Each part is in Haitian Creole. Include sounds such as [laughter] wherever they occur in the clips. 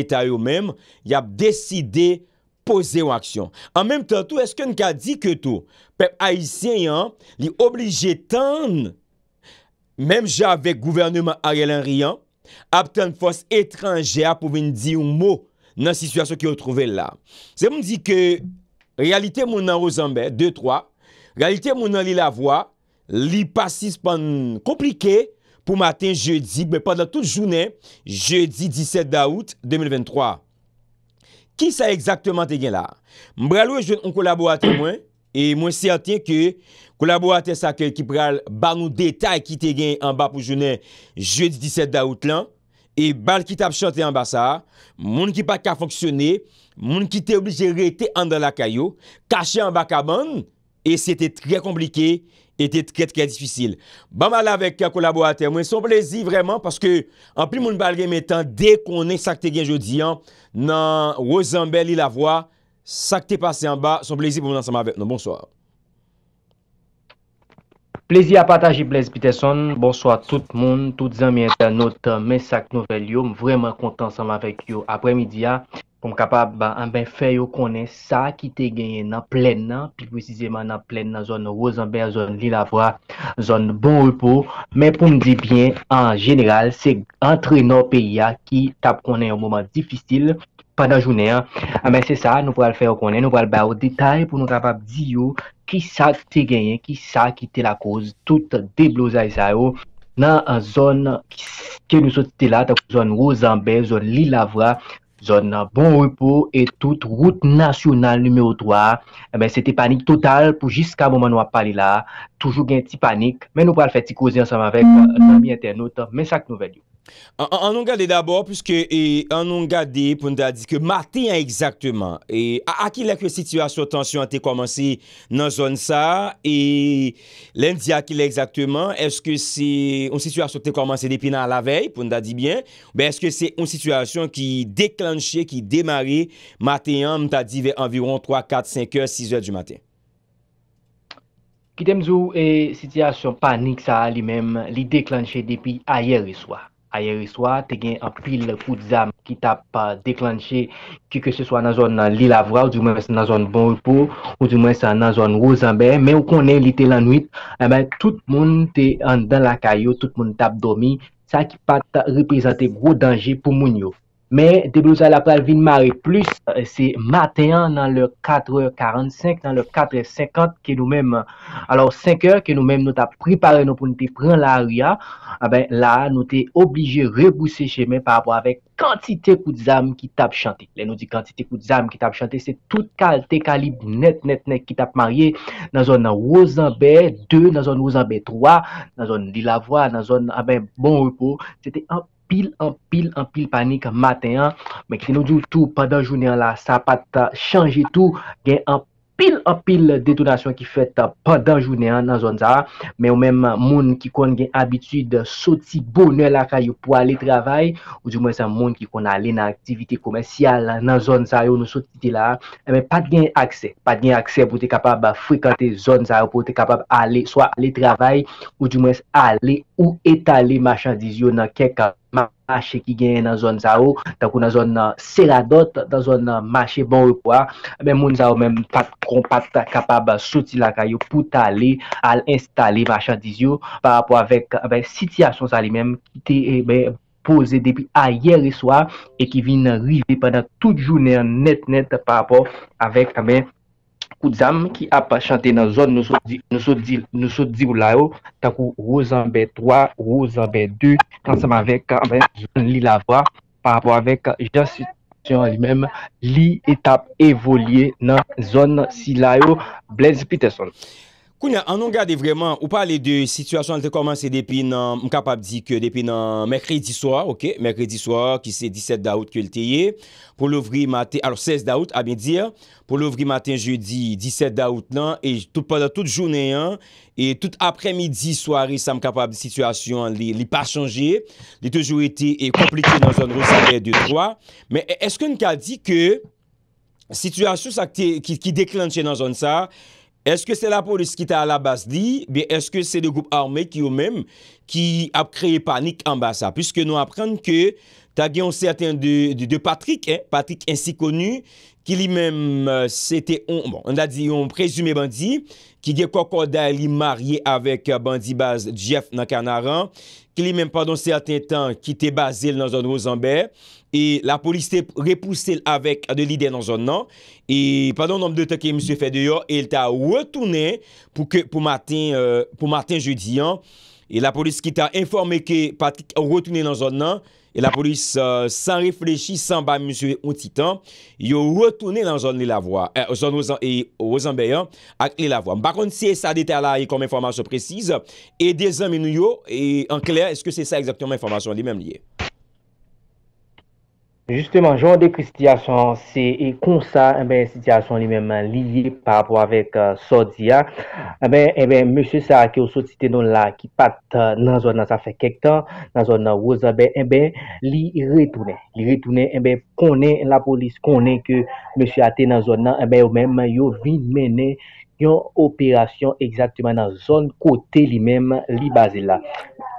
Eta yo mèm, y ap deside pose ou aksyon. An mèm tan tou, eske n ka di ke tou, pep a isen yon, li oblije tan, mèm javek gouvernement a yel an riyan, ap tan fos etranjè ap pou ven di ou mou, nan sisyasyon ki yo trove la. Se moun di ke, realite moun nan o zanbe, de troi, realite moun nan li la vwa, li pasis pan komplike, pou maten joudi, be padan tout jounen, joudi 17 daout 2023. Ki sa exactement te gen la? Mbre alou e jounen on kolaborate mwen, e mwen sè atyen ke kolaborate sa ke ki pral ban nou detay ki te gen an ba pou jounen joudi 17 daout lan, e bal ki tap chante an ba sa, moun ki pa ka foksyone, moun ki te oblije rete an dan la kayo, kache an ba kaban, e se te tre komplike, Et et ket ket disfisil. Bamba la vek ya kolabo atè. Mwen son plezi vreman. Paske an pri moun balge metan. De konen sakte gen jodi an. Nan wosan beli la vwa. Sakte pase an ba. Son plezi pou mwen ansama vek. Non bonsoir. Plezi a pataji plez Piteson. Bonsoir tout moun. Tout zan mwen etan notan. Mwen sakte nouvel yo. Mwen vreman kont ansama vek yo. Apre midi ya. pou m kapab an ben fè yo konen sa ki te genyen nan plèn nan, pi prezisèman nan plèn nan zon Rosanber, zon Lilavra, zon Bon Repos, men pou m di bien, an jeneral, se antre nou peya ki tap konen yo mouman difistil, panan jounen, an ah, men se sa, nou pral fè yo konen, nou pral bè ou detay pou nou kapab di yo ki sa te genyen, ki sa ki te la koz, tout deblozay sa yo, nan an zon ke nou sot te la, tako zon Rosanber, zon Lilavra, zon nan bon repou e tout route nasyonal numeo 3. Emen, se te panik total pou jiska mouman wap pali la. Toujou gen ti panik. Men nou pal feti kozi ansam avek nami internet. Men sak nou vel yo. An nou gade d'abor, pwiske e, an nou gade pwenda di ke maten yon ekzaktman, e, akil ekwe sityasyon tansyon te komanse nan zon sa, e lendi akil ekzaktman, eske se yon sityasyon te komanse depi nan la vey, pwenda di bien, be eske se yon sityasyon ki deklansye, ki demare, maten yon mta di ve environ 3, 4, 5, 6 eur di maten. Ki tem zou e sityasyon panik sa li menm li deklansye depi ayer e swa. Ayer e swa, te gen apil kout zam ki tap euh, deklanche ki ke se swa nan zon euh, li lavra ou di mwen se nan zon bon ripo ou di mwen se nan zon rozanbe. Men ou konen li te lanwit, eh tout moun te an dan la kayo, tout moun tap domi, sa ki pat represente gro danje pou moun yof. Men, debilousa la pral vin mare plus, euh, se maten nan le 4h45, nan le 4h50, ke nou men, alor 5h, ke nou men nou tap prepare nou pou nou te pren la aria, a ah ben la nou te oblige rebousse cheme par rapport avek kantite kout zam ki tap chante. Le nou di kantite kout zam ki tap chante, se tout kalte kalib net net net ki tap marye, nan zon nan wazanbe 2, nan zon wazanbe 3, nan zon li lavoi, nan zon a ah ben bon repou, se te an. pil an, pil an, pil panik maten an, mek se nou doutou, padan jounen la, sa pat chanji tout, gen an, pil apil detonasyon ki fet pandan jounen nan zon zara, men ou men moun ki kon gen abitid soti bonel akay yo pou ale travay, ou di mwen san moun ki kon ale nan aktivite komensyal nan zon zara yo nou soti di la, e men pat gen akse, pat gen akse pou te kapab a frekante zon zara pou te kapab ale, swa ale travay, ou di mwen ale ou etale machandizyo nan kek a man. ache ki genye nan zon za ou, takou nan zon seradot, nan zon mache bon ou pou a, moun za ou men pat kompat kapab soti la kayo pou tali al instali vachan diz yo, par apou avek sityasyon sa li men, ki te eh, pose depi ayer e swa, e ki vin rive padan tout jouner net net par apou avek, ame, eh, Kou djam ki ap chante nan zon nou sou di ou la yo, takou Rozanbe 3, Rozanbe 2, tanseman vek zon li la vwa, pa avwa vek jan sitasyon li men, li etap evolye nan zon si la yo, oh, Blaise Peterson. Kounya, anon gade vreman, ou pale de situasyon anote koman se depi nan, mkapab di ke depi nan, Mekri di swa, ok, Mekri di swa, ki se 17 daout ki el te ye, pou l'ouvri maten, alo 16 daout, a mi dir, pou l'ouvri maten, jeudi, 17 daout nan, e tout jounen, e tout apremidi, swari, sa mkapab de situasyon li pa chanje, li tejou ete, e komplite nan zon resale de droi, men eske anon gade di ke, situasyon sa ki deklanche nan zon sa, anon gade, Eske se la polis ki ta la bas li, be eske se de goup arme ki yo menm ki ap kreye panik ambasa. Piske nou apren ke ta gen yon seten de Patrick, Patrick ensi konu, ki li menm se te on, bon, an da di yon prezume bandi, ki gen kokoda li marye avek euh, bandi baz Jeff nan kanaran. ki li men pa don certain tan ki te bazil nan zon Rozenberg, e la polis te repoussel avek de lide nan zon nan, e pa don nom de tan ki M. Fedeyor, el ta wotounen pou matin euh, joudiyan, e la polis ki ta informe ki patik wotounen nan zon nan, E la polis euh, san reflechi, san ba mousi ou titan, yo retoune lan zon li la voa, zon o zan beyan ak li la voa. Bakon si e sa deta la, e kom informasyon prezise, e de zan menou yo, en kler, eske se sa exaktyon moun informasyon li menm liye. Justeman, joun de kris diyason se e konsa, enbe, en si diyason li menman liye parapou avèk sò diya. Enbe, enbe, mèche sa ake ou sò ti tenon la ki pat nan zon nan sa fè kek tan, nan zon nan wòz, enbe, enbe, li retounen. Li retounen, enbe, konen la polis, konen ke mèche ate nan zon nan, enbe, ou menmen yo vin mennen. yon operasyon exaktman nan zon kote li mem li base la.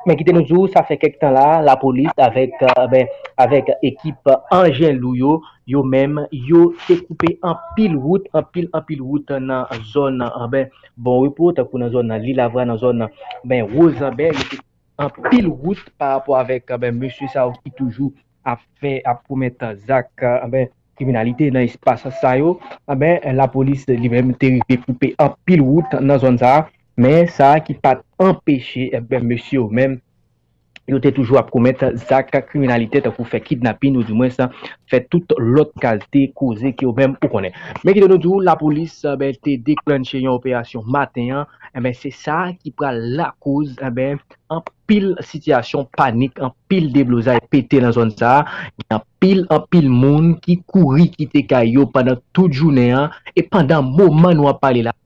Men gite nou zou, sa fe kek tan la, la polis avek eh, ekip Anjelou yo, yo men, yo se koupe an pil wout, an pil wout nan zon, eh, bon wipot pou nan zon li lavran, nan zon rozan, an pil wout pa apwa avek eh, monsi sa ou ki toujou a fè, a poumet zak, Kriminalite nan espas sa yo, ah la polis li mèm teripe poupe apil wout nan zon za, mè sa ki pat empèche mèm eh mèsyou mèm. yo te toujou ap koumet, zak kak kriminalitet akou fe kidnapin, ou di mwen sa, fe tout lot kalte koze ki yo bem pou konen. Mwen ki te nou djou, la polis eh te deklanche yon operasyon maten, e eh men se sa ki pral la koz, e eh men, an pil sityasyon panik, an pil deblozay pete lan zon sa, yon pil an pil moun ki kouri kite kayo pandan tout jounen, e pandan mouman wap pale la,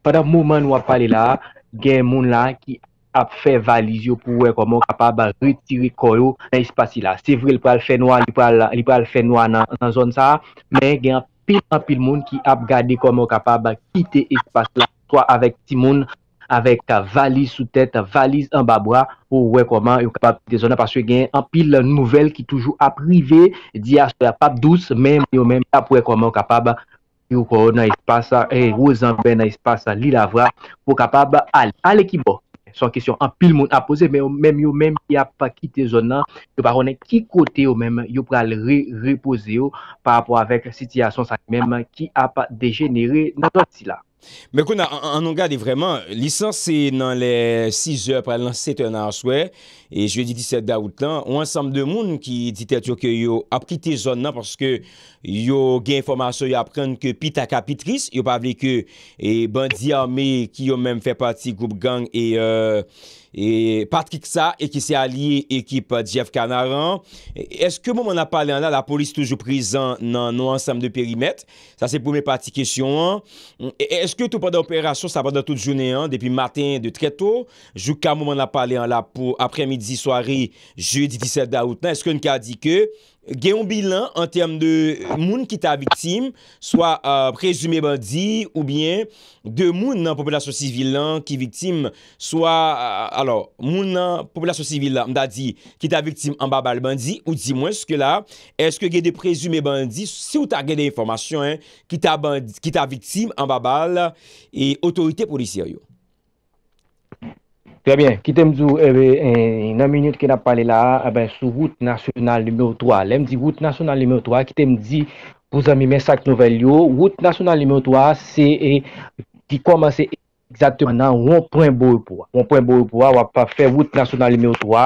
pandan mouman wap pale la, gen moun la ki akou, ap fè valiz yo pou wè komon kapab ritiri korou nan ispasi la. Se vre li pou al fè nouan, li pou al fè nouan nan zon sa, men gen an pil an pil moun ki ap gade komon kapab kite ispasi la. Toa avèk ti moun, avèk valiz sou tèt, valiz an babwa pou wè koman yo kapab. De zon ap aswe gen an pil nouvel ki toujou ap rive di aspe apap douz men yo men ap wè komon kapab yo korou nan ispasa, e eh, yo zanbe nan ispasa li lavra pou kapab ale. Ale ki bo. son kesyon an pil moun apose, men yo menm ki ap pa kite zon nan, yo pa ronnen ki kote yo menm, yo pral repose yo, pa apwa avek siti a son sak menm, ki ap degenere nan zon sila. Mè kou nan, an nou gade vreman, lisans se nan le 6 eur pral nan 7 eur nan aswe, e jwè di 17 da wout lan, ou ansam de moun ki ditè tjo ki yo apkite zon nan paske yo gen informasyon yo apkene ke pitaka pitris, yo pavle ke e bandi ame ki yo menm fè pati goup gang e... E Patrick Sa e ki se alie ekip Jeff Canaran, eske moun man ap pale an la la polis toujou prizan nan nou ansam de perimet, sa se pou men pati kesyon an, eske tou pa de operasyon sa pa de tout jounen an depi matin de treto, jou ka moun man ap pale an la pou apremidi soari ju 17 da out nan, eske un ka di ke? Gen yon bilan an term de moun ki ta viktim, swa euh, prezume bandi ou bien de moun nan popolasyon sivil lan ki viktim, swa euh, moun nan popolasyon sivil lan mda di ki ta viktim an babal bandi ou di mwen sike la, eske gen de prezume bandi sou ta gen de informasyon ki ta viktim an babal e otorite polisye yo? Prebyen, ki te mdou nan minute ke na pale la, aben eh sou route nasyonal lumeo 3. Lem di route nasyonal lumeo 3, ki te mdi pou zami mensak nouvel yo, route nasyonal lumeo 3, se ki komanse exaktman nan woun pren bo ou poua. Woun pren bo ou poua, wap pa fe route nasyonal lumeo 3,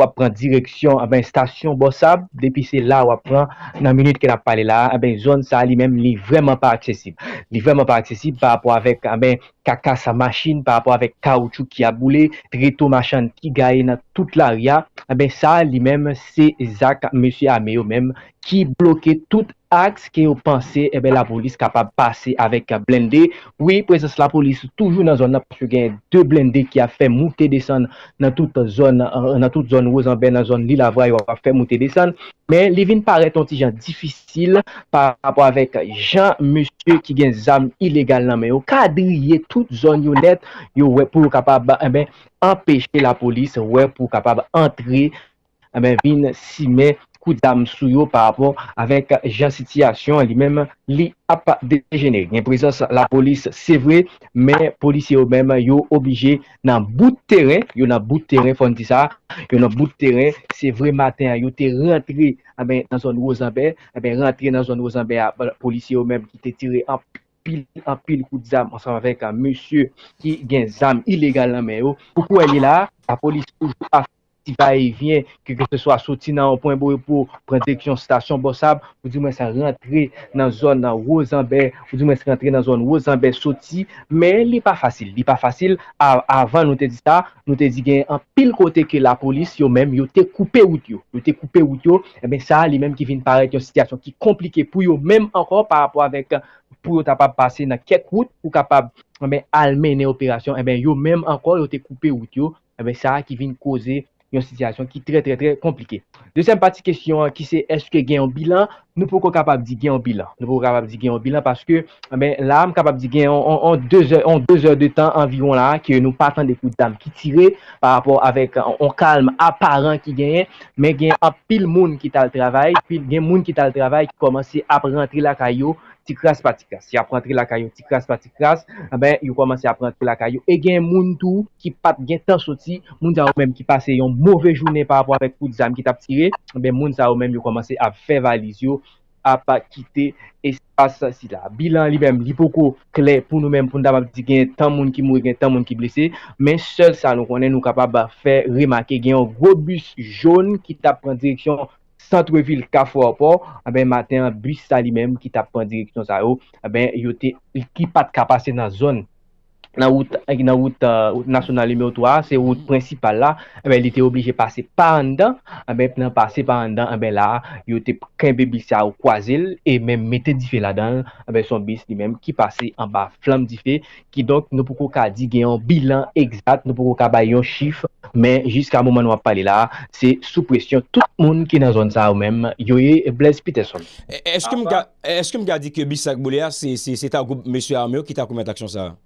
wap pren direksyon, aben eh stasyon bosab, depi se la wap pren nan minute ke na pale la, aben zon sa li menm li vreman pa aksesib. Li vreman pa aksesib pa apwa avek, aben, ka kasa machin pa rapo avek kaoutchou ki a boule, treto machan ki gaye nan tout l'arya, ebe sa li menm se zak monsi ame yo menm ki bloke tout aks ki yo panse ebe la polis ka pa pase avek blendé oui, prezis la polis toujou nan zon nan posyo genye 2 blendé ki a fe mouté desan nan tout zon nan tout zon wosan ben nan zon li la vrayo a fe mouté desan, men li vin paret anti jan difisil pa rapo avek jan monsi ki gen zam ilegal nan men yo, kadriye tout zon yon net, yon eh wè pou kapab empèche la polis, wè pou kapab antre eh vin simè kou dam sou yon parapon avèk jan sitiyasyon li mèm li ap dejenè. Yon prezons la polis, se vre, mè polis yon mèm yon obije nan bout teren, yon nan bout teren, fon di sa, yon nan bout teren, se vre matè, yon te rentre nan zon wazan bè, rentre nan zon wazan bè polis yon mèm ki te tire ap pil an pil kout zam, an sam avek an monsye ki gen zam ilegal nan men yo, poukou el li la, la polis poujou a, si va e vyen ke ke se swa soti nan o poen boe pou pren dekjon stasyon bossab, poujou men sa rentre nan zon nan wo zanbe poujou men sa rentre nan zon wo zanbe soti, men li pa fasil, li pa fasil, avan nou te di sa nou te di gen an pil kote ke la polis yo men, yo te koupe ou di yo yo te koupe ou di yo, e eh ben sa li men ki vin parek yon sitasyon ki komplike pou yo men ankon par apwa avek an pou yo tapap pase nan kek wout ou kapap eh almen ne operasyon, eh yo menm ankol yo te koupe wout yo, eh sa ki vin kose yon sitasyon ki tre tre tre komplike. De sempati kesyon ki se eske gen yon bilan, nou pou kon kapap di gen yon bilan. Nou pou kapap di gen yon bilan paske, l'arm kapap di gen yon 2 or de tan anviron la, ki nou patan de kout dam, ki tire par rapport avek yon kalm aparan ki gen, men gen ap pil moun ki tal travay, pil gen moun ki tal travay ki komanse ap rentri la kayo, ti kras pa ti kras, si ap rentre la kayo, ti kras pa ti kras, eh ben yon komanse ap rentre la kayo. E gen moun tou ki pat gen tan soti, moun zan ou men ki pase yon mouvè jounè par rapport apèk pou di zan ki tap tire, eh ben moun zan ou men yon komanse ap fè valiz yo, ap pa kite espase si la. Bilan li bem, li poko kler pou nou men, pou nou dam ap di gen tan moun ki mou, gen tan moun ki blese, men sel sa nou konen nou kapab ba fè rimake, gen yon gobus joun ki tap pren direksyon, San tou e vil ka fwo apò, a ah ben maten a bis sa li menm ki tap pandire ki ton sa yo, a ah ben yo te ekipat kapase nan zon nan. nan wout nasyonal lume otwa, se wout prinsipal la, ebe, li te oblije pase pa an dan, ebe, plan pase pa an dan, ebe, la, yo te prebe bisya ou kwazil, e mem mette di fe la dan, ebe, son bis li mem ki pase an ba flam di fe, ki donk nou pou kou ka di genyon bilan egzat, nou pou kou ka bayyon chif, men, jiska mouman wap pale la, se sou presyon tout moun ki nan zon sa ou mem, yoye Blaise Peterson. Eske m gadi ke bis sa kbouli a, se ta monsi Armeo ki ta koumet aksyon sa a?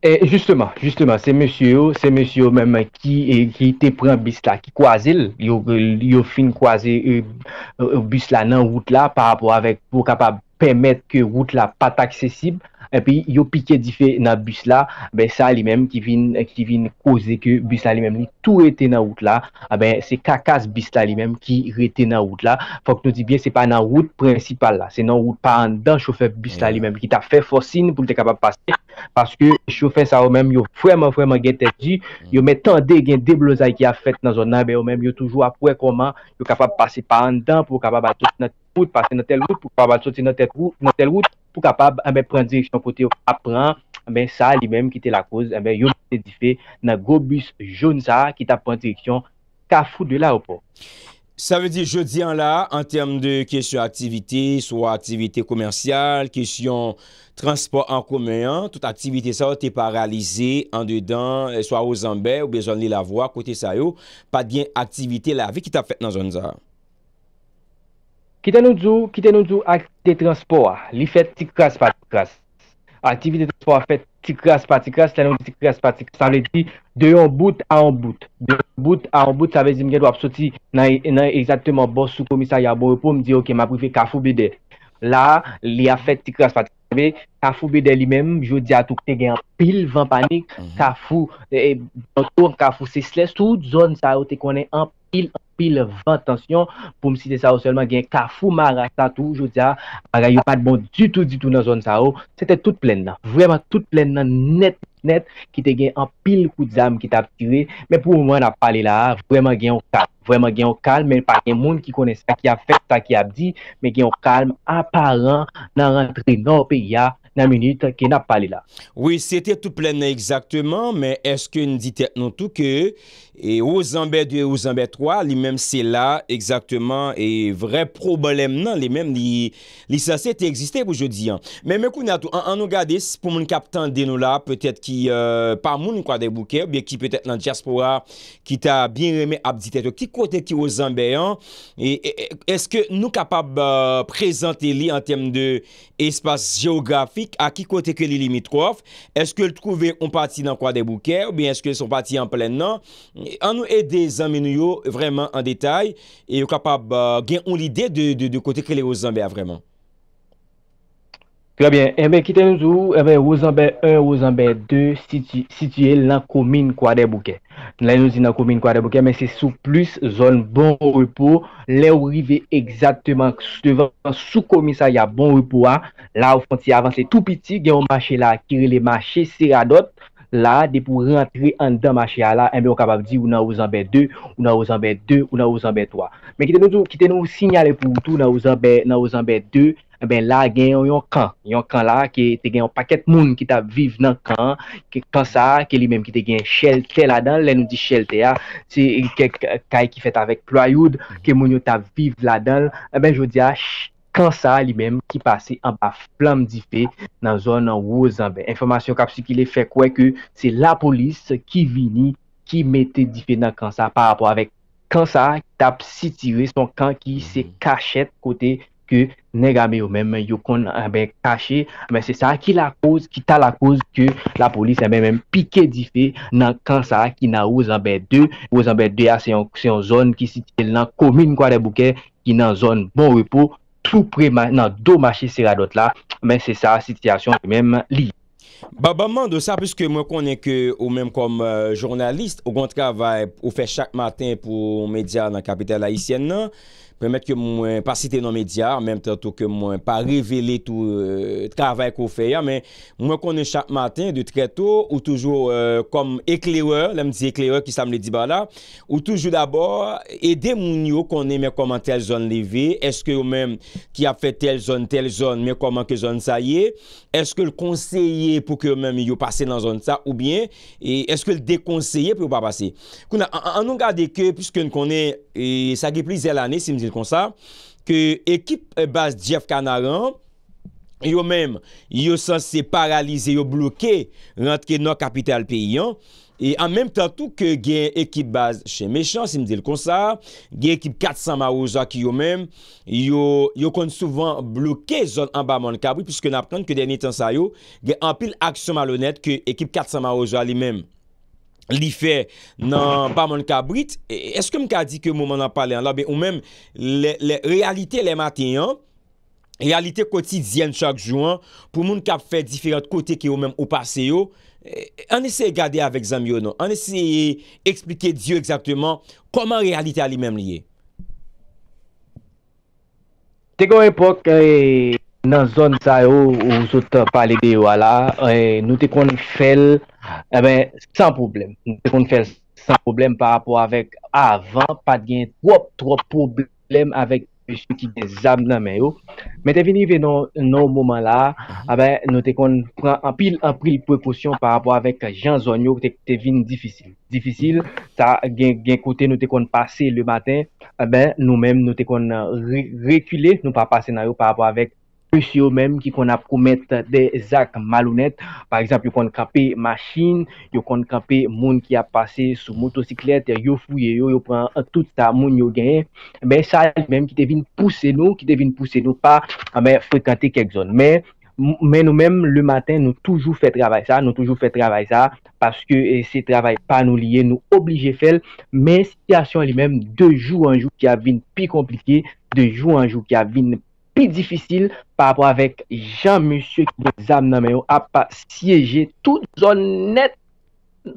Eh, justman, justman, se monsyo yo, se monsyo yo menmen ki eh, te pren bis la, ki kwa zil, yo fin kwa zil bis la nan wout la pa rapor avek pou kapab. pemet ke route la pat aksesib, epi yo pike dife nan bus la, be sa li menm ki vin koze ke bus la li menm ni tou rete nan route la, abe ah se kakas bus la li menm ki rete nan route la, fok nou di bien se pa nan route prinsipal la, se nan route pa an dan chofe bus la li menm ki ta fe fosin pou te kapab pase, paske chofe sa ou menm yo fwèman fwèman gen te di, yo met tande gen deblozay ki a fèt nan zon nan be ou menm yo toujou apwe koman, yo kapab pase pa an dan pou kapab a tout nan Pase nan tel wout pou kapab a be pren direksyon kote yo A pren, a ben sa li menm ki te la kouz A ben yon se di fe nan gobus jounza ki ta pren direksyon Kafou de la ou pou Sa ve di je di an la, an term de kesyon aktivite So a aktivite komersyal, kesyon transport an komeyan Tout aktivite sa ou te paralize an dedan So a ou zanbe ou bejone li la vwa kote sa yo Pat gen aktivite la vi ki ta fet nan jounza Kitè nou djou, kitè nou djou, aktivite transport, li fet ti kras pa ti kras, aktivite transport fet ti kras pa ti kras, la nou di ti kras pa ti kras, sa ble di de yon bout a yon bout, de yon bout a yon bout, sa vezi mgen wap soti nan exactement bon sou komisa yabou e pou mdi ok ma pou fe kafou bide, la li a fet ti kras pa ti kras, kafou bide li menm, jo di a toukne gen an pil van panik, kafou, an ton kafou sisle, tout zon sa ou te konen an pil an panik. pil vantansyon pou msite sa ou selman gen kafou mara sa tou jout ya, aga yon pat bon du tout du tout nan zon sa ou, se te tout plen nan vreman tout plen nan net net ki te gen an pil kout zam ki tap kire, men pou mwen ap pale la vreman gen o kalm, vreman gen o kalm men pa gen moun ki kone sa ki ap fek sa ki ap di men gen o kalm aparan nan rentre nan pe ya a minute ki nap pale la. Oui, se te tou plène exaktèman, mè eske nou ditè non touke, e Ozanbe 2, Ozanbe 3, li mèm se la, exaktèman, e vre problem nan, li sase te egzistè pou jodi an. Mè mè kou natou, an nou gade, pou moun kapten de nou la, pe tèt ki, pa moun nou kwa de bouke, biè ki pe tèt nan diaspora, ki ta bie remè ap ditè, ki kote ki Ozanbe an, eske nou kapab prezante li an tem de espase geografik, a ki kote ke li limit kof, eske l trove on pati nan kwa de bouke, ou bien eske son pati an plen nan, an nou e de zanbe nou yo vreman an detay, e yo kapab gen on lide de kote ke li o zanbe a vreman. Grabyen, mwen kiten nou tou, mwen wazanbe 1, wazanbe 2, sitye lan komin kwa de bouke. Nan nou di nan komin kwa de bouke, men se sou plus zon bon repou. Len ou rive exactement devant sou komin sa, ya bon repou a. La ou fon ti avanse tou piti, gen ou mache la, kire le mache, se a dot. La, eh de pou rentre an dan mache a la, enbe yo kapab di ou nan ouzanbe 2, ou nan ouzanbe 2, ou nan ouzanbe 3. Men ki te nou sinyale pou ou tou nan ouzanbe 2, enbe la gen yon kan. Yon kan la, ki te gen yon paket moun ki ta vive nan kan. Ki kan sa, ki li menm ki te gen chelte la dan, le nou di chelte ya. Ah, Ti, kek kay ki fet avek ployoud, ke moun yo ta vive la dan, enbe eh yo di a ah, ch... kansa li menm ki pase an ba flam di fe nan zon nan wou zanbe. Informasyon kapsi ki li fe kwe ke se la polis ki vini ki mette di fe nan kansa pa rapor avek kansa ki tap sitire son kan ki se kachet kote ke negame yo menm yo kon an eh ben kache. Men se sa ki la kouse ki ta la kouse ke la polis an eh ben menm pike di fe nan kansa ki nan wou zanbe 2. Wou zanbe 2 a se yon zon ki sitire nan komine kwa de bouke ki nan zon bon repo tout preman nan domache seradot euh, la men se sa sityasyon men li Baba Mando sa pwiske mwen konen ke ou menm kom jounalist, ou kontra va ou fe chak matin pou media nan kapitel Haitienne nan Pwemet ke mwen pa site nan media, mwen pa revele tout kava ekou feya, men mwen konen chak matin, de treto, ou toujou kom euh, eklewe, lèm di eklewe ki sa mle di ba la, ou toujou d'abor, edè moun yo konen men koman tel zon leve, eske mwen ki a fe tel zon, tel zon, men koman ke zon sa ye, eske l'konseye pou ke mwen yo pase nan zon sa, ou bien, eske l'dekonseye pou yo pa pase. Kou nan, an nou gade ke, pwiske mwen konen sa ge plize l'ane, si mwen se kon sa, ke ekip eh, base Jeff Canaran yo mèm, yo san se paralize yo bloke rentke no kapital pe yon, e an mèm tan tou ke gen ekip base Che Mèchan, si mèm dil kon sa, gen ekip 400 Marouza ki yo mèm yo kon souvan bloke zon an ba man kabou, piskè nan pran ke den etan sa yo, gen an pil aksyon malonet ke ekip 400 Marouza li mèm li fe nan ba moun kabrit, e, eske m ka di ke moun man ap pale an la, be ou men, le realite le maten yon, realite kotidzien chak jouan, pou moun kap fe diferent kote ki ou men ou pase yo, e, an ese gade avek zanm yo nou, an ese explike diyo exakteman, koman realite a li men liye. Te gwen pou ke... nan zon zayo ou zout pale de yo ala, e, nou te kon fel, e ben, san problem. Nou te kon fel san problem par rapport avek avan, pat gen trop trop problem avek jwik ki de zam nan men yo. Metè vini ve nou mouman la, e ben, nou te kon anpil anpil preposyon par rapport avek jan zon yo, te vini difisil. Difisil, ta gen kote nou te kon pase le maten, e nou men nou te kon rekile nou pa pase nan yo par rapport avek Pè si yo mèm ki kon ap koumèt de zak malounèt. Par exemple, yo kon kapè machin, yo kon kapè moun ki ap pasè sou motosiklet, yo fouye yo, yo pran tout ta moun yo gen. Mè sa, yo mèm ki te vin pousse nou, ki te vin pousse nou pa, ah mè frekante kek zon. Mè nou mèm, le matin, nou toujou fè travèl sa, nou toujou fè travèl sa, paske se travèl pa nou liye, nou oblige fèl, mè situasyon li mèm, de jou an jou ki ap vin pi komplike, de jou an jou ki ap vin pi... mi difisil pa apwa avek jan monsye ki gen zam nan men yo apwa siyeje tout zon net,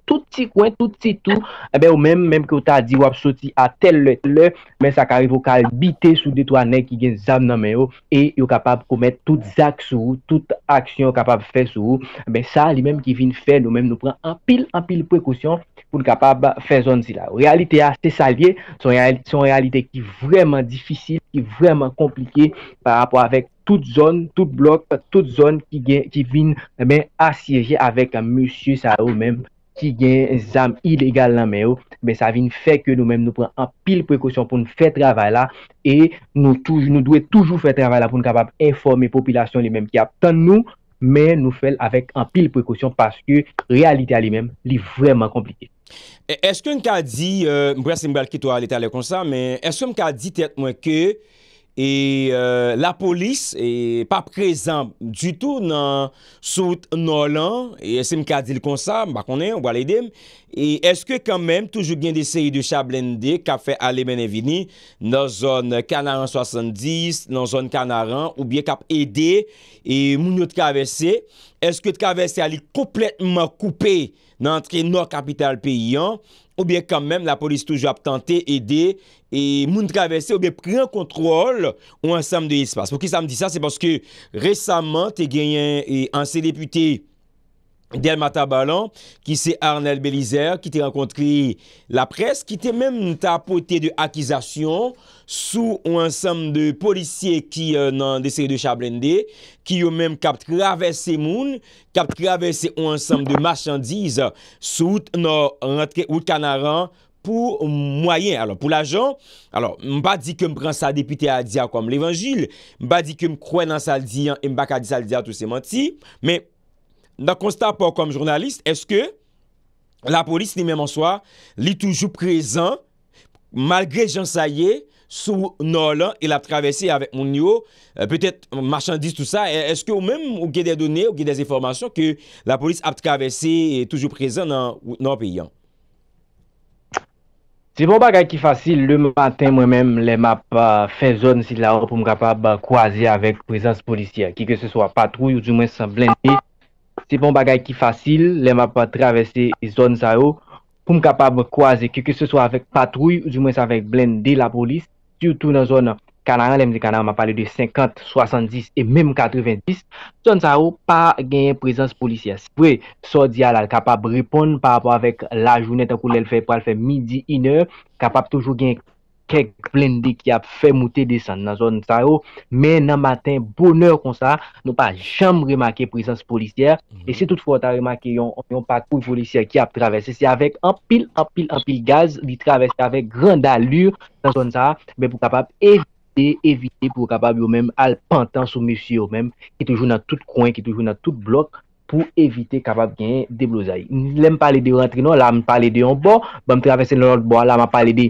tout ti kwen, tout ti tou, ebe ou men menm ke ou ta di wap soti a tel let le, men sa karivou kalbite sou detwa nek ki gen zam nan men yo, e yo kapab komet tout zak sou, tout aksyon kapab fe sou, ben sa li menm ki vin fè, nou menm nou pran anpil anpil prekousyon, pou n kapab fè zon zi la. Realite a se salye, son realite ki vreman difisil, ki vreman komplike, par rapport avèk tout zon, tout blok, tout zon ki vin eh asyeje avèk monsye sa ou mèm, ki gen zam ilegal nan mè ou, sa vin fè ke nou mèm nou pran apil prekosyon pou n fè travay la, e nou dwe toujou fè travay la pou n kapab informe popilasyon li mèm ki ap tan nou, mè nou fèl avèk an pil prekosyon paske realite alè mèm li vwèman komplike. Eske m ka di, m bre se m bel ki to alè talè konsa, mè eske m ka di tèt mwen ke la polis pa prezan du tout nan sout nolan eske m ka di l konsa, m bakonè, m wale idèm, E eske kan menm toujou gen de seyi de chablende kap fe alemen evini nan zon Kanaran 70, nan zon Kanaran, oubyen kap ede e moun yo travese, eske travese ali kompletman koupe nan antre nor kapital pe yon, oubyen kan menm la polis toujou ap tante ede e moun travese oubyen pren kontrol ou ansam de espas. Pou ki sa m di sa, se paske resamman te genyen e ansi depute Delmata Balan, ki se Arnel Belizer, ki te renkontri la pres, ki te menm tapote de akizasyon sou ou ansam de polisye ki euh, nan deseye de Chablende, ki yo menm kap travese moun, kap travese ou ansam de machandize sou ou nan rentre ou kanaran pou mwayen. Alors pou la jan, mba di kem pran sa depite adia kom l'Evangile, mba di kem kwen nan saldiyan e mba kadi saldiyan tou se manti, menm, Na konsta pou kom jounalist, eske la polis li men monswa li toujou prezant malgre jan sa ye sou nolan il ap travese avek moun yo, euh, petet marchandis tout sa, e, eske ou men ou gè de donè ou gè de zéformasyon ke la polis ap travese toujou prezant nan ou nan peyan? Ti bon bagay ki fasil, le mou maten mwen men le map euh, fezon si la ou pou mga pa kwaze avek prezans polisya ki ke se so a patrou ou di mwen se blenye. Se bon bagay ki fasil, lèm apwa travese zon sa ou, pou m kapab kwaze ki ke se so avèk patrouy ou di mwen sa avèk blèn de la polis, si ou tou nan zon kanayan, lèm de kanayan m ap pale de 50, 70 et mèm 90, zon sa ou pa genye prezans polisiyas. Pwè, so di al al kapab repon pa apwa avèk la jounet akou lèl fè pou al fè midi inè, kapab toujou genye. kèk blendi ki ap fè moutè desan nan zon sa yo, men nan matin, bonèr kon sa, nou pa jèm remakè presens polisyèr, e sè tout fwot a remakè yon patpoun polisyèr ki ap travesse, si avèk anpil, anpil, anpil gaz, li travesse avèk grand alur nan zon sa, men pou kapab evite, evite pou kapab yo men, alpantan sou mesi yo men, ki toujoun nan tout kwen, ki toujoun nan tout blok, pou evite kapab genye deblozay. Nèm pale de rentre nou, la m pale de yon bo, ba m travesse lor bo, la m pale de...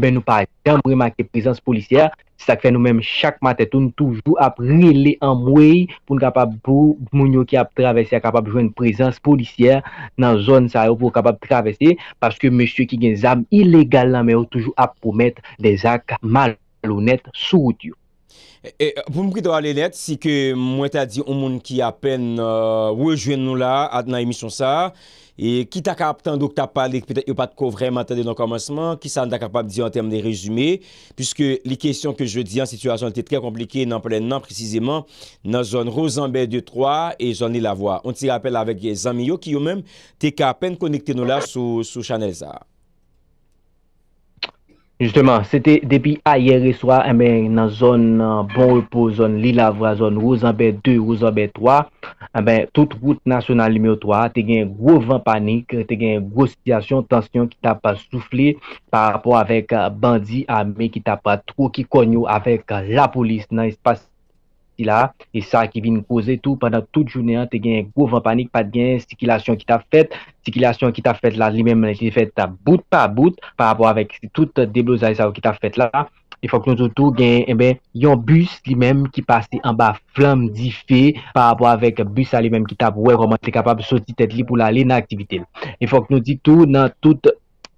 Ben nou parajan bremanke prezans polisyar, sak fe nou menm chak matetoun toujou ap rile an mwey pou n kapab pou moun yo ki ap travese, a kapab jou en prezans polisyar nan zon sa yo pou kapab travese, paske monsye ki gen zam ilegal nan mwen yo toujou ap promett de zak malounet sou ou diyo. Pou m pri do ale let, si ke mwen ta di ou moun ki apen wè jwen nou la ad nan emisyon sa, E ki ta kap tan do ki ta pale, pe te yo pat ko vreman te de nan komanseman, ki sa nan ta kapab diyo an teme de rezume, puisque li kesyon ke je diyan, situasyon te tre komplike nan plen nan, preziseman nan zon Rozanbe 2-3 e zon li la vwa. On ti rappel avek zanmi yo ki yo men, te ka apen konekte nou la sou chanel za. Justeman, se te depi ayer e swa, eh nan zon euh, Bon Repos, zon Lilavra, zon Rosanbet 2, Rosanbet eh 3, tout route nasyon nan lumeo 3, te gen gwo van panik, te gen gwo situasyon, tansyon ki ta pa soufle, par rapport avek euh, bandi, ame ki ta pa tro ki konyo avek euh, la polis nan espasyon. la, e sa ki vin kouze tou pandan tout jouni an, te gen gouv an panik pat gen stikilasyon ki ta fet, stikilasyon ki ta fet la, li menm li fet bout pa bout, par abou avèk tout deblozay sa ou ki ta fet la, e fok nou tou tou gen, e ben, yon bus li menm ki pase an ba flam di fe, par abou avèk bus li menm ki ta bouè, roman, te kapab souci te li pou la len aktivite. E fok nou di tou nan tout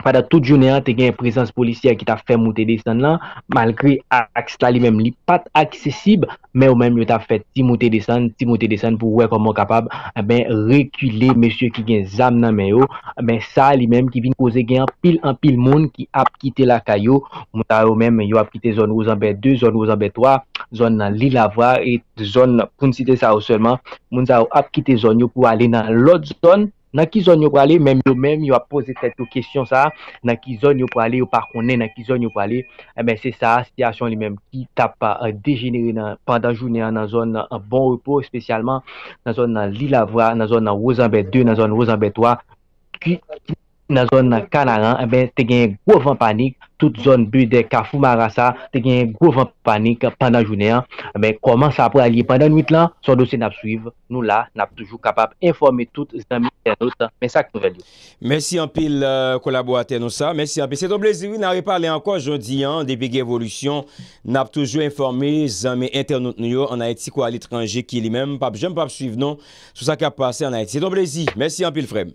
Fada tout jounè an te gen presans polisya ki ta fè moutè desan lan, malkri aksela li mèm li pat aksesib, mè ou mèm yo ta fè ti moutè desan, ti moutè desan pou wè kon mò kapab, mè eh rekwile mesye ki gen zam nan mè yo, mè eh sa li mèm ki vin kose gen an pil an pil moun ki ap kite la kayo, moun ta yo mèm yo ap kite zon Rouzambè 2, zon Rouzambè 3, zon nan Lilavwa, et zon, pou nsite sa yo sèlman, moun ta yo ap kite zon yo pou alè nan lòt zon, Nan ki zon yo pou ale, mèm yo mèm yo a pose tet yo kèsyon sa, nan ki zon yo pou ale yo pa konen, nan ki zon yo pou ale, mèm eh se sa, siti asyon li mèm ki tap a eh, degenere nan, pandan jounen nan zon eh, bon repos, spesyalman nan zon nan li lavwa, nan zon nan rozan bè 2, nan zon nan rozan bè 3, ki... nan zon nan Kanaran, eh te gen gwovan panik, tout zon bi de Kafou Marasa, te gen gwovan panik pandan jounen, eh men koman sa pou alye pandan mit lan, son dosi nap suive, nou la, nap toujou kapap informe tout zanmi internet, men sa k nouveli. Mersi anpil euh, kolabou aten nou sa, mersi anpil, se doblezi nou nare pale anko jondi an, de big evolusyon, nap toujou informe zanmi internet nou yo, anayeti kwa l'etranje ki li men, jem pap suive nou, sou sa kap pase anayeti, se doblezi mersi anpil frem.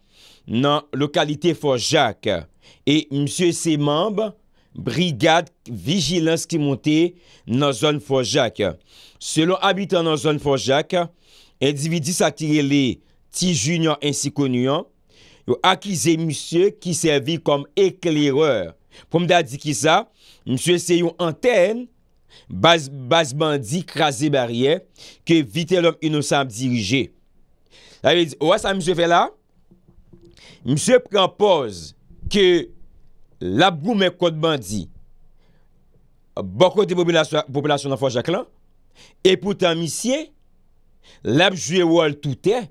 nan lokalite Forjac e msye se mamb brigade vigilans ki monte nan zon Forjac selon abitan nan zon Forjac individu sa kirele ti junior ensi konuyan yo akize msye ki servi kom ekleror pou mda di ki sa msye se yon anten bas bandi krasi barye ke vite lom inosan dirije waz sa msye fe la Mse prempoz ke lab gou men kodman di, bako te popolasyon nan fwa jac lan, epoutan misye, lab jwe wol toute,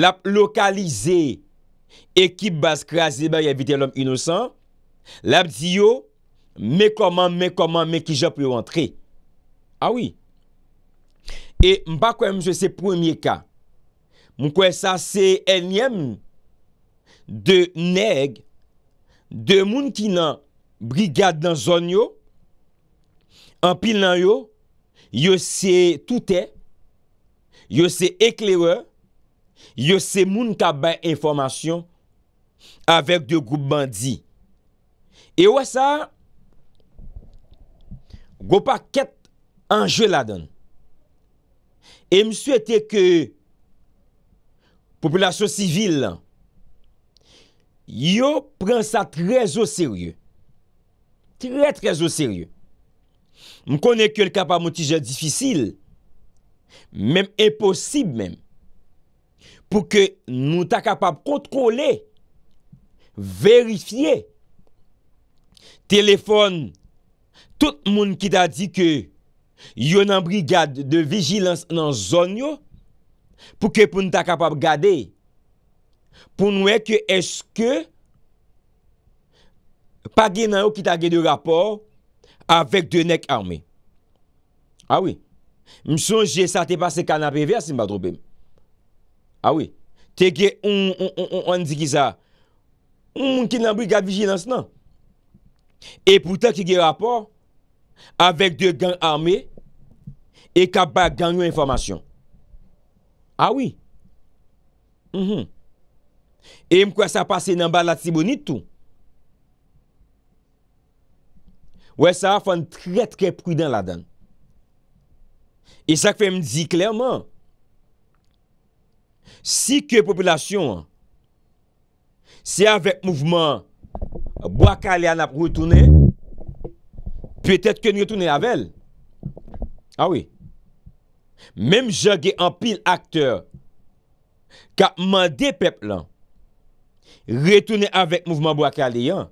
lab lokalize ekip bas krasi bay evite lom inosan, lab di yo, mekoman, mekoman, mekijap yo antre. Awi. E mba kwen mse se premye ka, mwen kwen sa se enyem, de neg, de moun ki nan brigade nan zon yo, an pil nan yo, yo se toutè, yo se eklewe, yo se moun tabè informasyon, avek de goup bandi. E wè sa, goupa ket anje la don. E m sou ete ke populasyon sivil lan, Yo pren sa trez ou serye. Trez, trez ou serye. M konen ke l kapab mouti jadifisil. Mem, eposib mem. Pou ke nou ta kapab kontrole. Verifiye. Telefon. Tout moun ki ta di ke yo nan brigade de vigilans nan zon yo. Pou ke pou nou ta kapab gadey. pou nou e ke eske pa gen nan yo ki ta gen de rapor avek de nek arme awi ah msonje sa te pase kan apve asin ba drobe awi ah te gen on di ki sa on moun ki nan briga vijinans nan e pou ta ki gen rapor avek de gen arme e ka pa gen yo informasyon awi ah mhm E m kwa sa pase nan ba la tibouni tou. Ouè sa a fan tre tre prudan la dan. E sa kwe m di klerman. Si ke popolasyon. Se avèk mouvman. Bo akalè an ap routounè. Petèt ke nou routounè avèl. A wè. Mèm jage an pil akter. Ka mandè peplan. Retounen avèk mouvman Bwakale yon.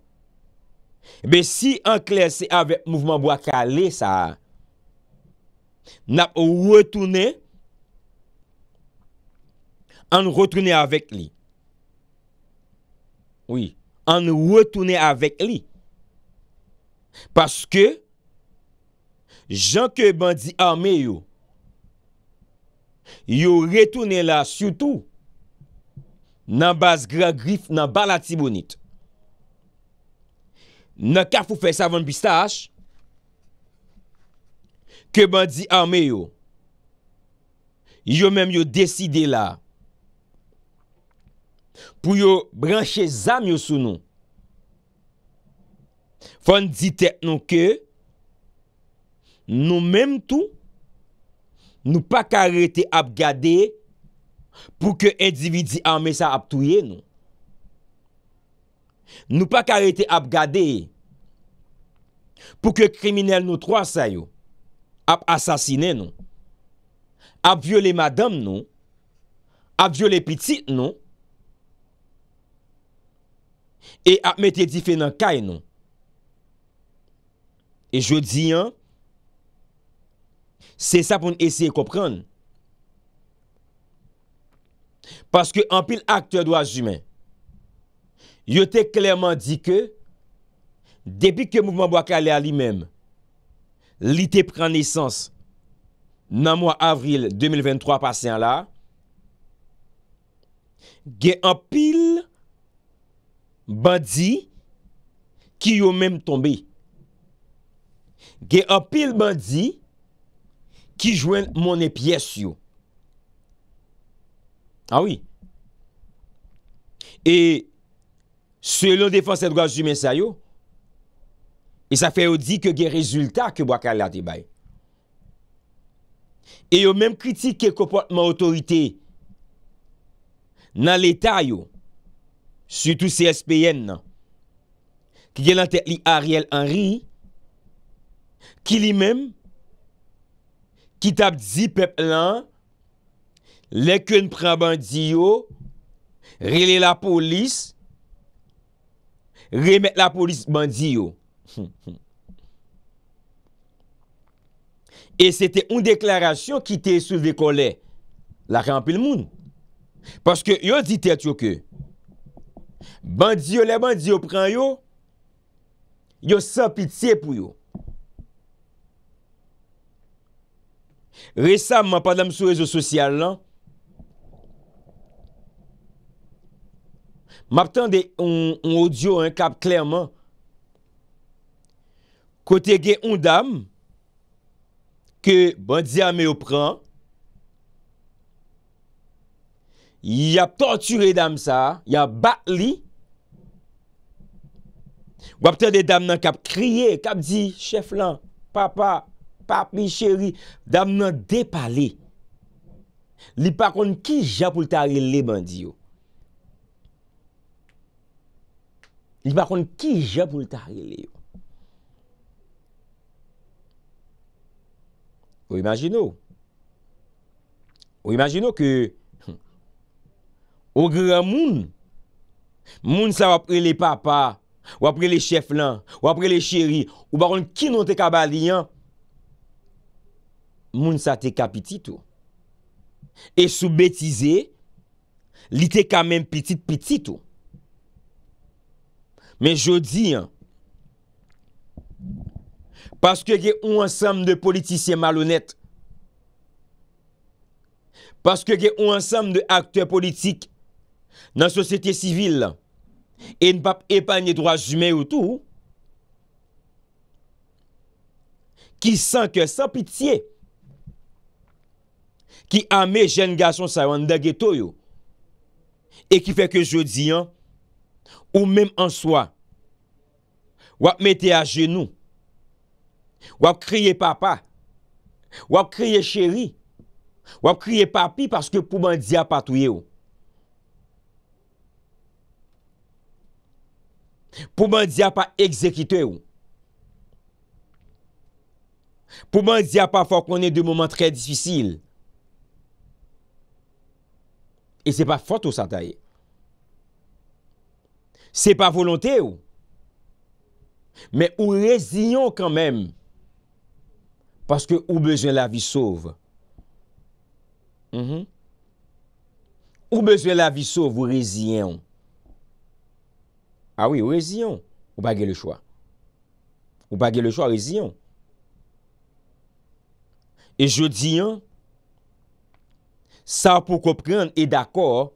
Be si an klese avèk mouvman Bwakale sa. Nap wotounen. An wotounen avèk li. Oui. An wotounen avèk li. Paske. Jean Keban di ame yo. Yo retounen la sou tou. nan bas gran grif nan bala ti bonit. Nan ka fou fè savon bistache, ke ban di ame yo, yo menm yo deside la, pou yo branche zam yo sou nou. Fon di tek nou ke, nou menm tou, nou pa karete ap gadeye, Pou ke endividi anme sa ap touye nou. Nou pa karete ap gade. Pou ke kriminel nou troas sa yo. Ap asasine nou. Ap viole madam nou. Ap viole pitit nou. E ap mette di fe nan kay nou. E jodi an. Se sa pou nesey e kopran nou. Paske anpil akte dwa zymen, yo te klerman di ke, depi ke mouvman Bwakale a li men, li te pren nesans nan mwa avril 2023 pasen la, ge anpil bandi ki yo men tombe. Ge anpil bandi ki jwen moun epyes yo. Awi. Ah e, selon defanse droj jume sa yo, e sa fe yo di ke gen rezultat ke wakal la di bay. E yo menm kritik ke kompontman otorite nan l'Etat yo, sütou CSPN nan, ki gen lante li Ariel Henry, ki li menm, ki tab zi pep lan, Lèkèn pran bandiyo, rile la polis, remè la polis bandiyo. [laughs] E sète un deklarasyon ki te souve kolè la rampil moun. Paske yo ditè tchokè. Bandiyo lè, bandiyo pran yo, yo sa pitiè pou yo. Rèsamman, padam sou rezo sosyal lan, Mabten de on ou diyo an kap klerman, kote ge un dam, ke bandi ame ou pran, yap torture dam sa, yap bat li, wapten de dam nan kap kriye, kap di, chef lan, papa, papi, cheri, dam nan depale, li pakon ki jap ou tari le bandi yo. Li bakon ki je pou lta agye le yo? Ou imajino? Ou imajino ke hmm, Ou gran moun? Moun sa wapre le papa Ou apre le chef lan Ou apre le chéri Ou bakon ki nou te ka badiyan? Moun sa te ka pitito E sou betize Li te ka men pitit pitito Men jodi an, paske gen ou ansam de politisye malounet, paske gen ou ansam de akte politik nan sosete sivil, en pap epanye dras jume ou tou, ki san ke san pitiye, ki ame jen gason sa yon dagetoyo, e ki feke jodi an, Ou menm an soa. Wap mette a genou. Wap kriye papa. Wap kriye cheri. Wap kriye papi. Paske pouman diya patouye ou. Pouman diya pat ekzekite ou. Pouman diya pat fok mounen de mouman tre disvisil. E se pa fok ou sa ta ye. Se pa volonte ou. Men ou reziyon kanmen. Paske ou bezen la vi souv. Mm-hmm. Ou bezen la vi souv ou reziyon. A ah oui, ou reziyon. Ou bagye le chwa. Ou bagye le chwa, reziyon. E je diyon. Sa pou kopren e dakor.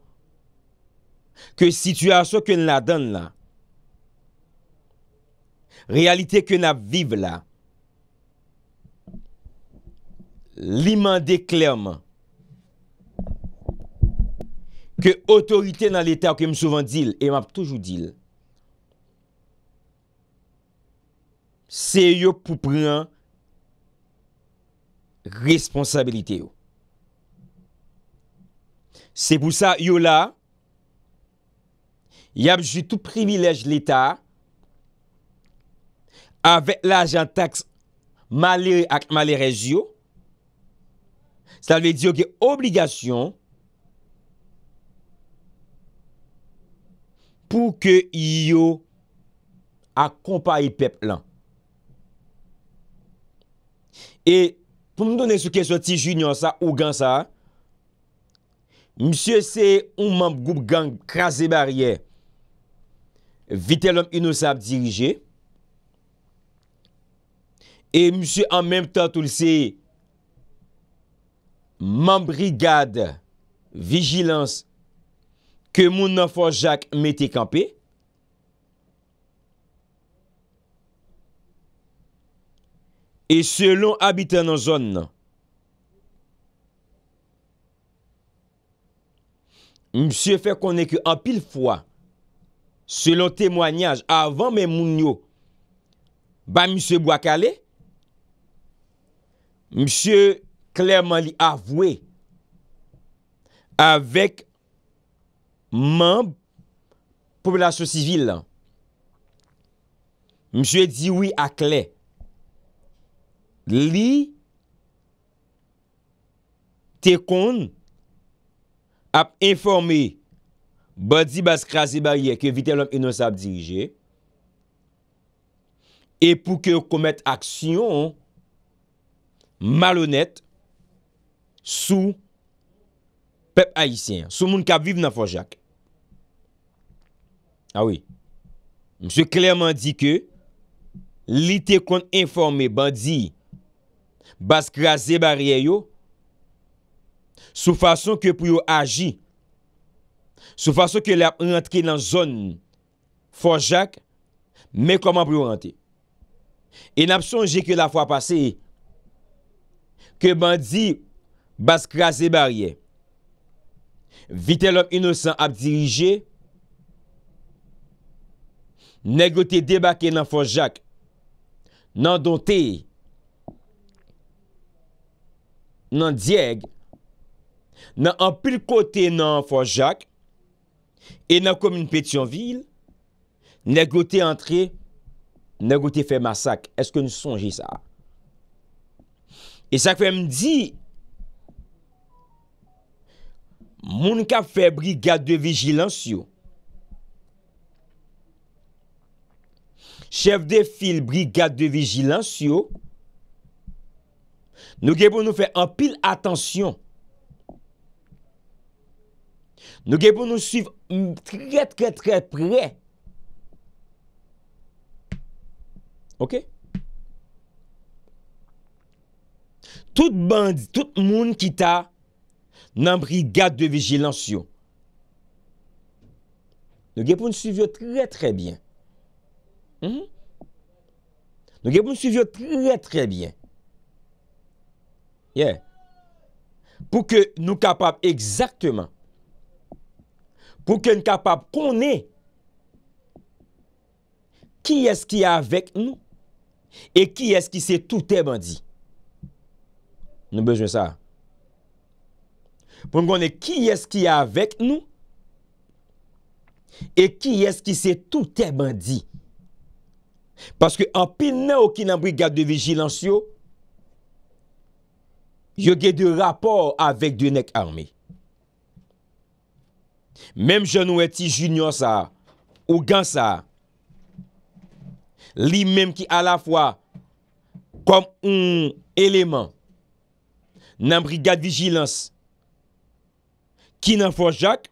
Ke situasyon ke n la dan la Realite ke n ap vive la Li mande klerman Ke otorite nan l etat Ou ke m souvan dil E m ap toujou dil Se yo pou pran Responsabilite yo Se pou sa yo la Yabjitou privilej l'Etat avèk l'ajantak malè ak malè rejyo. Salve diyo ge obligasyon pou ke yyo akompay pep lan. E pou m donè sou kèchot ti jounyon sa ou gan sa, msye se ou mamp goup gan krasè barye vitèl om inosab dirije, e msè an mèm tan tout sè mèm brigade vigilans ke moun nan fò jac mète kampe, e selon abitè nan zon nan, msè fè konèk yo an pil fòa Selon temwanyaj, avan men moun yo, ba msye Bouakale, msye klerman li avwe, avek manp populasyon sivil lan. Msye diwi ak le, li te kon ap informe Bandi bas krasi barye ki evite lom inonsap dirije. E pou ke komet aksyon malonet sou pep haisyen. Sou moun kap viv nan fonjak. Awi. Ah Mse klerman di ke li te kont informe bandi bas krasi barye yo. Sou fason ke pou yo aji. Sou fason ke la rentre nan zon Fosjak Men koman pou rentre En ap sonje ke la fwa pase Ke bandi Bas kras e barye Vite lop inosan ap dirije Negote debake nan Fosjak Nan donte Nan dieg Nan anpil kote nan Fosjak E nan kom yon petyon vil, negote antre, negote fe masak. Eske nou sonji sa? E sak fe mdi, moun ka fe brigade de vigilancio. Chef de fil brigade de vigilancio, nou gebo nou fe an pil atansyon. Nou gen pou nou suiv trè, trè, trè, prè. Ok? Tout bandi, tout moun ki ta nan brigade de vigilansyon. Nou gen pou nou suiv trè, trè, bien. Mhm. Nou gen pou nou suiv trè, trè, bien. Yeah. Pou ke nou kapap exaktman. pou ken kapap konen ki eski ya avek nou e ki eski se toutè e bandi. Nou bejwen sa. Pon konen ki eski ya avek nou e ki eski se toutè e bandi. Paske an pin nan ou ki nan brigade de vigilanciyo yo gen de rapor avek de nek armey. Mem jenou eti jinyon sa, ou gan sa, li mem ki a la fwa, kom un eleman, nan Brigade Vigilance, ki nan fwa Jacques,